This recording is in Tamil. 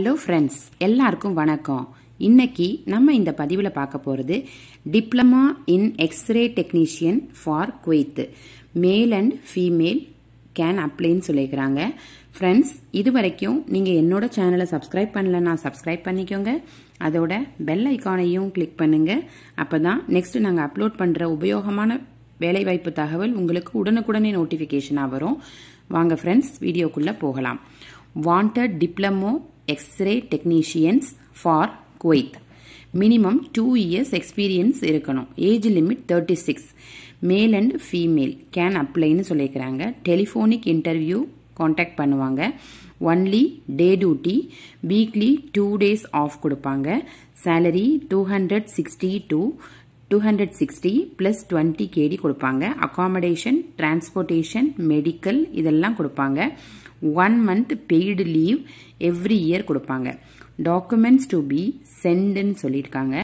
ஹலோ ஃப்ரெண்ட்ஸ் எல்லாருக்கும் வணக்கம் இன்னைக்கு நம்ம இந்த பதிவில் பார்க்க போகிறது diploma in x-ray technician for Kuwait male and female can அப்ளைன்னு சொல்லியிருக்கிறாங்க ஃப்ரெண்ட்ஸ் இது வரைக்கும் நீங்கள் என்னோட சேனலை சப்ஸ்கிரைப் பண்ணலன்னா சப்ஸ்கிரைப் பண்ணிக்கோங்க அதோட பெல் ஐக்கானையும் கிளிக் பண்ணுங்கள் அப்போ தான் நெக்ஸ்ட் நாங்கள் அப்லோட் பண்ணுற உபயோகமான வேலைவாய்ப்பு தகவல் உங்களுக்கு உடனுக்குடனே நோட்டிஃபிகேஷனாக வரும் வாங்க ஃப்ரெண்ட்ஸ் வீடியோக்குள்ளே போகலாம் wanted diploma x-ray technicians for Kuwait minimum two years experience இருக்கணும் age limit thirty six male and female can அப்ளைன்னு சொல்லியிருக்கிறாங்க டெலிஃபோனிக் இன்டர்வியூ காண்டாக்ட் பண்ணுவாங்க only day duty weekly two days off கொடுப்பாங்க salary two hundred sixty two two hundred sixty plus twenty KD கொடுப்பாங்க அக்காமடேஷன் டிரான்ஸ்போர்ட்டேஷன் மெடிக்கல் இதெல்லாம் கொடுப்பாங்க one month paid leave every year கொடுப்பாங்க டாக்குமெண்ட்ஸ் டு பி சென்டுன்னு சொல்லியிருக்காங்க